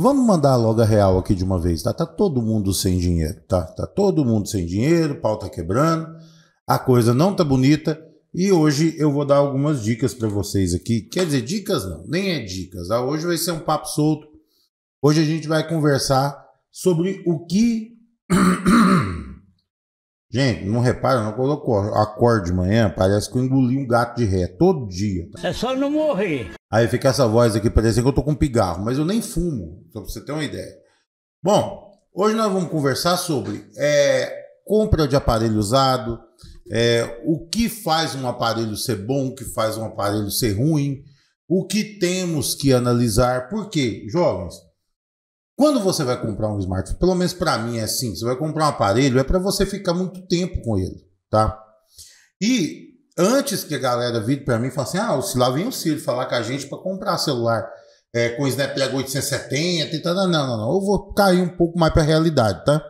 Vamos mandar logo a real aqui de uma vez, tá? Tá todo mundo sem dinheiro, tá? Tá todo mundo sem dinheiro, o pau tá quebrando, a coisa não tá bonita e hoje eu vou dar algumas dicas para vocês aqui. Quer dizer, dicas não, nem é dicas, tá? Hoje vai ser um papo solto. Hoje a gente vai conversar sobre o que Gente, não repara, não colocou. acorde de manhã, parece que eu engoli um gato de ré todo dia. É só não morrer. Aí fica essa voz aqui, parece que eu tô com pigarro, mas eu nem fumo, só pra você ter uma ideia. Bom, hoje nós vamos conversar sobre é, compra de aparelho usado, é, o que faz um aparelho ser bom, o que faz um aparelho ser ruim, o que temos que analisar, por quê, jovens, quando você vai comprar um smartphone, pelo menos para mim é assim, você vai comprar um aparelho, é para você ficar muito tempo com ele, tá? E antes que a galera vire para mim e fale assim, ah, o lá vem o Ciro falar com a gente para comprar celular é, com Snapdragon 870 e tal, não, não, não, eu vou cair um pouco mais para a realidade, tá?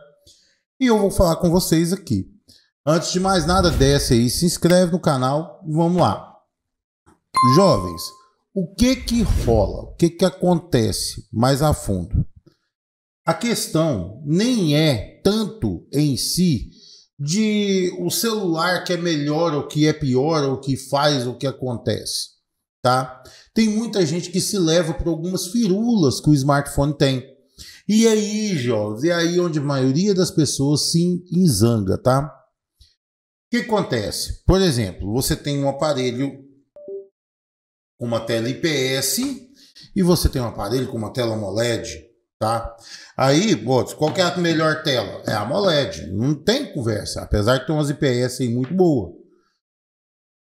E eu vou falar com vocês aqui. Antes de mais nada, desce aí, se inscreve no canal e vamos lá. Jovens, o que que rola? O que que acontece mais a fundo? A questão nem é tanto em si de o celular que é melhor ou que é pior ou que faz o que acontece, tá? Tem muita gente que se leva por algumas firulas que o smartphone tem. E aí, jovens, é aí onde a maioria das pessoas se enzanga, tá? O que acontece? Por exemplo, você tem um aparelho com uma tela IPS e você tem um aparelho com uma tela AMOLED tá? Aí, Botes, qual que é a melhor tela? É a AMOLED, não tem conversa, apesar de ter umas IPS aí muito boa.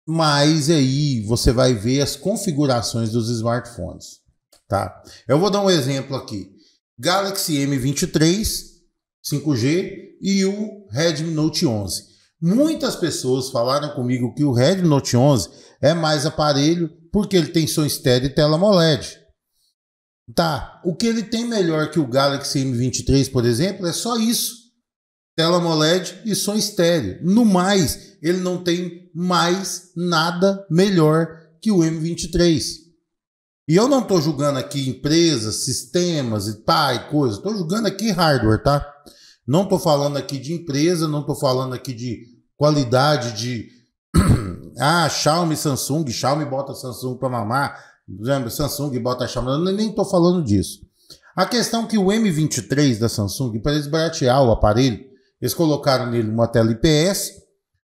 Mas aí você vai ver as configurações dos smartphones, tá? Eu vou dar um exemplo aqui. Galaxy M23 5G e o Redmi Note 11. Muitas pessoas falaram comigo que o Redmi Note 11 é mais aparelho porque ele tem som estéreo e tela AMOLED. Tá, o que ele tem melhor que o Galaxy M23, por exemplo, é só isso. Tela AMOLED e som estéreo. No mais, ele não tem mais nada melhor que o M23. E eu não estou julgando aqui empresas, sistemas e pá e coisa. Estou julgando aqui hardware, tá? Não estou falando aqui de empresa, não estou falando aqui de qualidade de ah, Xiaomi, Samsung, Xiaomi bota Samsung para mamar, Samsung bota a Eu nem estou falando disso. A questão é que o M23 da Samsung, para eles o aparelho, eles colocaram nele uma tela IPS,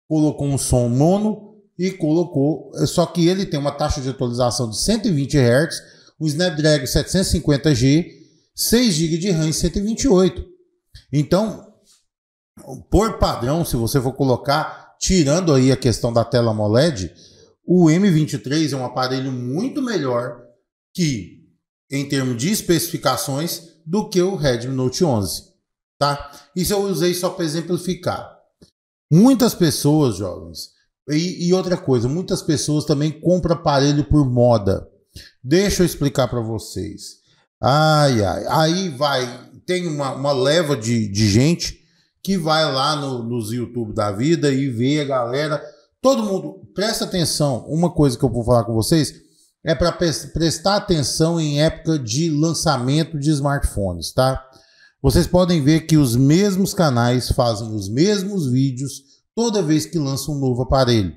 colocou um som mono e colocou. Só que ele tem uma taxa de atualização de 120 Hz, um Snapdragon 750G, 6 GB de RAM e 128. Então, por padrão, se você for colocar, tirando aí a questão da tela AMOLED, o M23 é um aparelho muito melhor que, em termos de especificações, do que o Redmi Note 11, tá? Isso eu usei só para exemplificar. Muitas pessoas, jovens, e, e, outra coisa, muitas pessoas também compram aparelho por moda. Deixa eu explicar para vocês. Ai, ai, aí vai, tem uma, uma leva de, de gente que vai lá no, nos YouTube da vida e vê a galera Todo mundo, presta atenção. Uma coisa que eu vou falar com vocês é para prestar atenção em época de lançamento de smartphones, tá? Vocês podem ver que os mesmos canais fazem os mesmos vídeos toda vez que lançam um novo aparelho.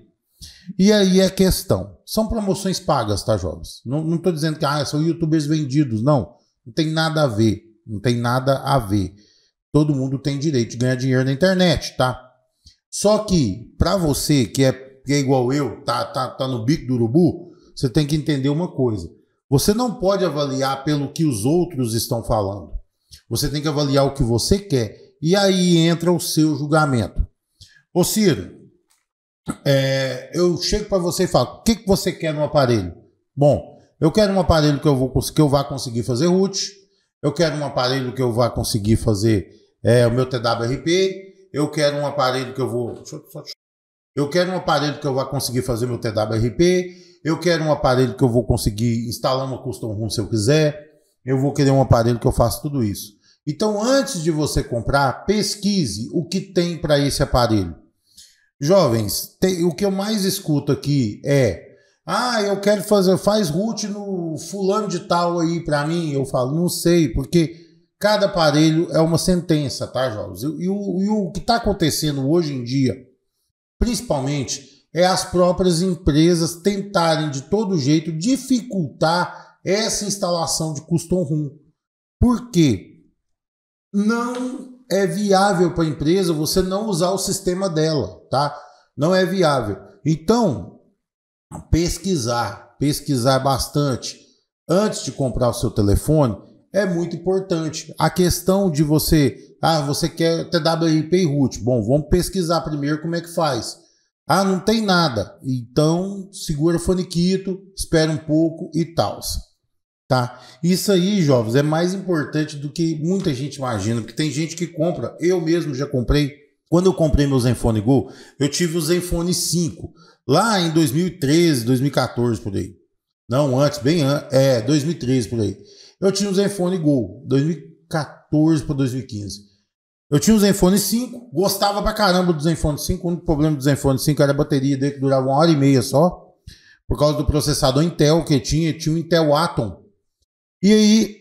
E aí é questão. São promoções pagas, tá, jovens? Não estou dizendo que ah, são youtubers vendidos, não. Não tem nada a ver. Não tem nada a ver. Todo mundo tem direito de ganhar dinheiro na internet, tá? Só que, para você que é, que é igual eu, tá, tá, tá no bico do urubu, você tem que entender uma coisa. Você não pode avaliar pelo que os outros estão falando. Você tem que avaliar o que você quer. E aí entra o seu julgamento. Ô Ciro, é, eu chego para você e falo: o que, que você quer no aparelho? Bom, eu quero um aparelho que eu, vou, que eu vá conseguir fazer root, eu quero um aparelho que eu vá conseguir fazer é, o meu TWRP, eu quero um aparelho que eu vou. Deixa eu só eu quero um aparelho que eu vá conseguir fazer meu TWRP. Eu quero um aparelho que eu vou conseguir instalar uma custom room se eu quiser. Eu vou querer um aparelho que eu faça tudo isso. Então, antes de você comprar, pesquise o que tem para esse aparelho. Jovens, tem, o que eu mais escuto aqui é: ah, eu quero fazer, faz root no fulano de tal aí para mim. Eu falo, não sei, porque Cada aparelho é uma sentença, tá, Jogos? E, e, o, e o que está acontecendo hoje em dia, principalmente, é as próprias empresas tentarem de todo jeito dificultar essa instalação de custom room. Por quê? Não é viável para a empresa você não usar o sistema dela, tá? Não é viável. Então, pesquisar, pesquisar bastante antes de comprar o seu telefone é muito importante. A questão de você, ah, você quer TWIP root. Bom, vamos pesquisar primeiro como é que faz. Ah, não tem nada. Então, segura o faniquito, espera um pouco e tal. Tá? Isso aí, jovens, é mais importante do que muita gente imagina, porque tem gente que compra. Eu mesmo já comprei. Quando eu comprei meu Zenfone Go, eu tive o Zenfone 5, lá em 2013, 2014 por aí. Não, antes, bem antes, é, 2013 por aí. Eu tinha o Zenfone Gol, 2014 para 2015. Eu tinha o Zenfone 5, gostava pra caramba do Zenfone 5. O único problema do Zenfone 5 era a bateria dele, que durava uma hora e meia só, por causa do processador Intel que tinha, tinha um Intel Atom. E aí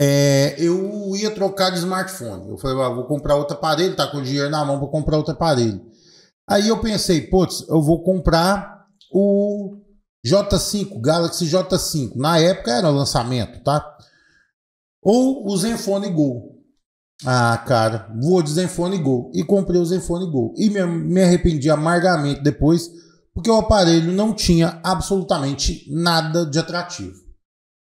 é, eu ia trocar de smartphone. Eu falei, ah, vou comprar outro aparelho, tá com o dinheiro na mão, vou comprar outro aparelho. Aí eu pensei, putz, eu vou comprar o J5, Galaxy J5. Na época era lançamento, tá? Ou o Zenfone Go. Ah, cara, vou de Zenfone Go. E comprei o Zenfone Go. E me, me arrependi amargamente depois, porque o aparelho não tinha absolutamente nada de atrativo.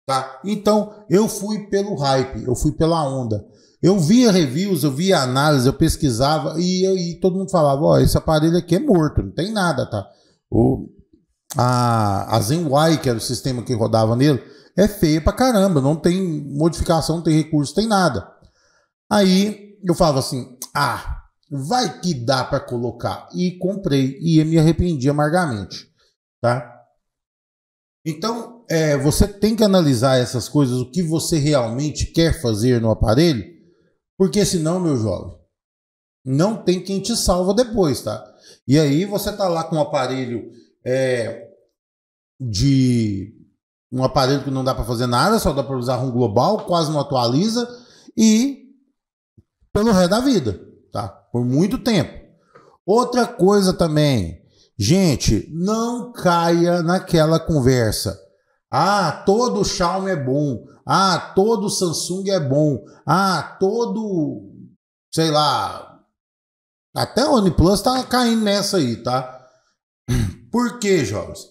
Tá? Então, eu fui pelo hype, eu fui pela onda. Eu via reviews, eu via análise, eu pesquisava e, e todo mundo falava: Ó, oh, esse aparelho aqui é morto, não tem nada, tá? a, a ZenY, que era o sistema que rodava nele, é feia pra caramba, não tem modificação, não tem recurso, não tem nada. Aí eu falava assim: ah, vai que dá para colocar. E comprei, e me arrependi amargamente, tá? Então, é, você tem que analisar essas coisas, o que você realmente quer fazer no aparelho, porque senão, meu jovem, não tem quem te salva depois, tá? E aí você tá lá com o aparelho é, de um aparelho que não dá para fazer nada, só dá para usar um global, quase não atualiza e pelo resto da vida, tá? Por muito tempo. Outra coisa também, gente, não caia naquela conversa. Ah, todo Xiaomi é bom. Ah, todo Samsung é bom. Ah, todo sei lá, até o OnePlus tá caindo nessa aí, tá? Por que, jovens?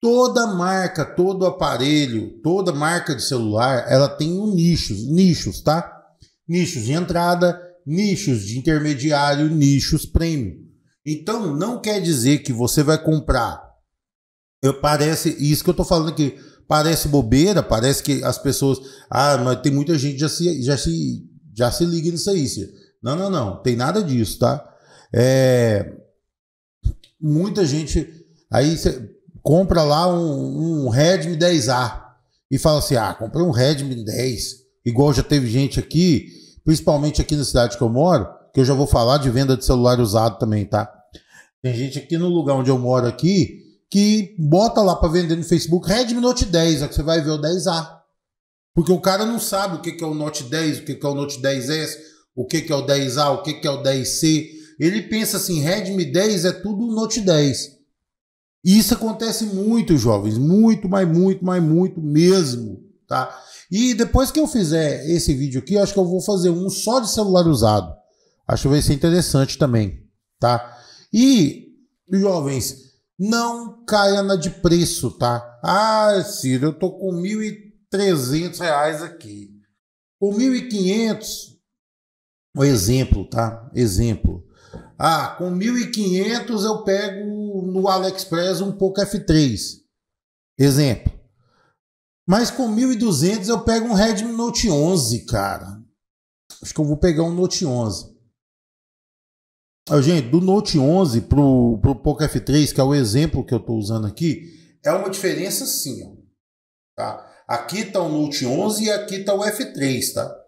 Toda marca, todo aparelho, toda marca de celular, ela tem um nichos, nichos, tá? Nichos de entrada, nichos de intermediário, nichos premium. Então, não quer dizer que você vai comprar. Eu parece isso que eu tô falando aqui. Parece bobeira, parece que as pessoas, ah, mas tem muita gente já se já se já se liga nisso aí, Cê. Não, não, não, tem nada disso, tá? É, muita gente Aí você compra lá um, um Redmi 10A e fala assim: ah, comprei um Redmi 10. Igual já teve gente aqui, principalmente aqui na cidade que eu moro, que eu já vou falar de venda de celular usado também, tá? Tem gente aqui no lugar onde eu moro aqui que bota lá para vender no Facebook Redmi Note 10, é que você vai ver o 10A. Porque o cara não sabe o que é o Note 10, o que é o Note 10S, o que é o 10A, o que é o 10C. É Ele pensa assim, Redmi 10 é tudo Note 10. E isso acontece muito, jovens, muito, mas muito, mas muito mesmo, tá? E depois que eu fizer esse vídeo aqui, acho que eu vou fazer um só de celular usado. Acho que vai ser interessante também, tá? E, jovens, não caia na de preço, tá? Ah, Ciro, eu tô com R$ 1.300 aqui. Com R$ 1.500, um exemplo, tá? Exemplo. Ah, com 1.500 eu pego no AliExpress um pouco F3. Exemplo. Mas com 1.200 eu pego um Redmi Note 11, cara. Acho que eu vou pegar um Note 11. Ah, gente, do Note 11 pro, pro Poco F3, que é o exemplo que eu estou usando aqui, é uma diferença sim. Ó. Tá? Aqui está o Note 11 e aqui está o F3, tá?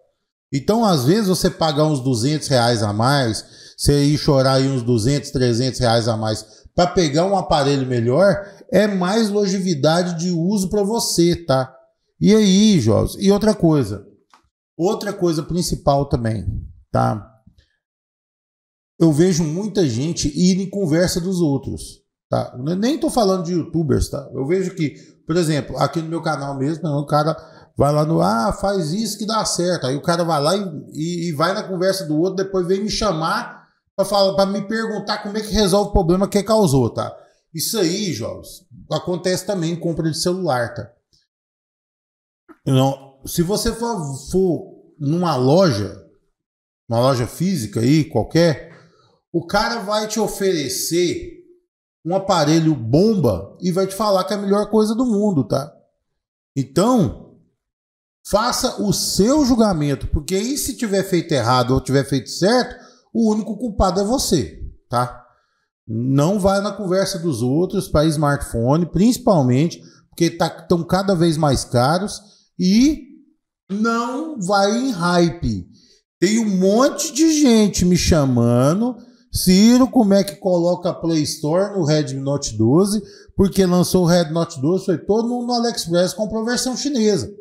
Então, às vezes, você pagar uns 200 reais a mais, você ir chorar aí uns 200, 300 reais a mais para pegar um aparelho melhor, é mais longevidade de uso para você, tá? E aí, Jobs? E outra coisa, outra coisa principal também, tá? Eu vejo muita gente ir em conversa dos outros, tá? Eu nem tô falando de youtubers, tá? Eu vejo que, por exemplo, aqui no meu canal mesmo, né, o cara vai lá no ah, faz isso que dá certo. Aí o cara vai lá e, e, e vai na conversa do outro, depois vem me chamar para me perguntar como é que resolve o problema que causou, tá? Isso aí, Jovens acontece também em compra de celular, tá? Não, se você for, for numa loja, uma loja física aí, qualquer, o cara vai te oferecer um aparelho bomba e vai te falar que é a melhor coisa do mundo, tá? Então, faça o seu julgamento, porque aí se tiver feito errado ou tiver feito certo, o único culpado é você, tá? Não vai na conversa dos outros para smartphone, principalmente porque estão tá, cada vez mais caros e não vai em hype. Tem um monte de gente me chamando. Ciro, como é que coloca a Play Store no Redmi Note 12? Porque lançou o Redmi Note 12, foi todo mundo no AliExpress comprou versão chinesa.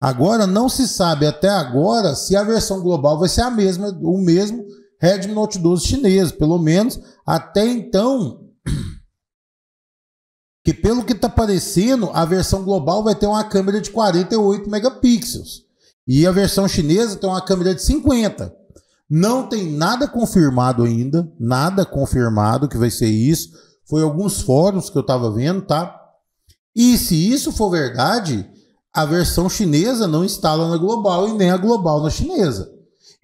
Agora não se sabe até agora se a versão global vai ser a mesma, o mesmo Redmi Note 12 chinês, pelo menos até então. Que pelo que está parecendo, a versão global vai ter uma câmera de 48 megapixels e a versão chinesa tem uma câmera de 50. Não tem nada confirmado ainda, nada confirmado que vai ser isso. Foi alguns fóruns que eu estava vendo, tá? E se isso for verdade, a versão chinesa não instala na global e nem a global na chinesa.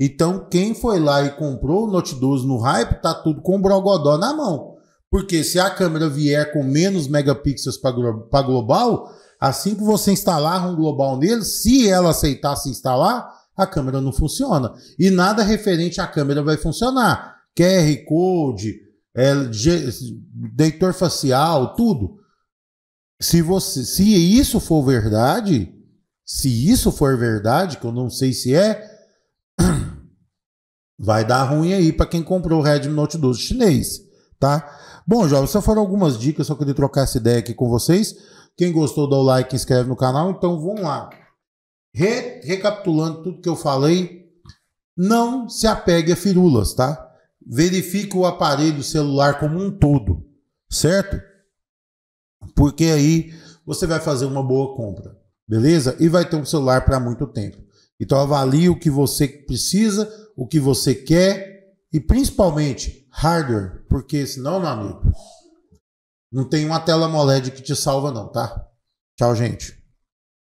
Então, quem foi lá e comprou o Note 12 no hype, tá tudo com o Brogodó na mão. Porque se a câmera vier com menos megapixels para global, assim que você instalar um global nele, se ela aceitar se instalar, a câmera não funciona. E nada referente à câmera vai funcionar. QR Code, é, facial, tudo. Se, você, se isso for verdade, se isso for verdade, que eu não sei se é, Vai dar ruim aí para quem comprou o Redmi Note 12 chinês, tá? Bom, jovens, só foram algumas dicas, só queria trocar essa ideia aqui com vocês. Quem gostou, dá o like, inscreve no canal. Então, vamos lá. Re recapitulando tudo que eu falei, não se apegue a firulas, tá? Verifique o aparelho celular como um todo, certo? Porque aí você vai fazer uma boa compra, beleza? E vai ter um celular para muito tempo. Então avalie o que você precisa, o que você quer e principalmente hardware, porque senão, meu amigo, não tem uma tela AMOLED que te salva não, tá? Tchau, gente.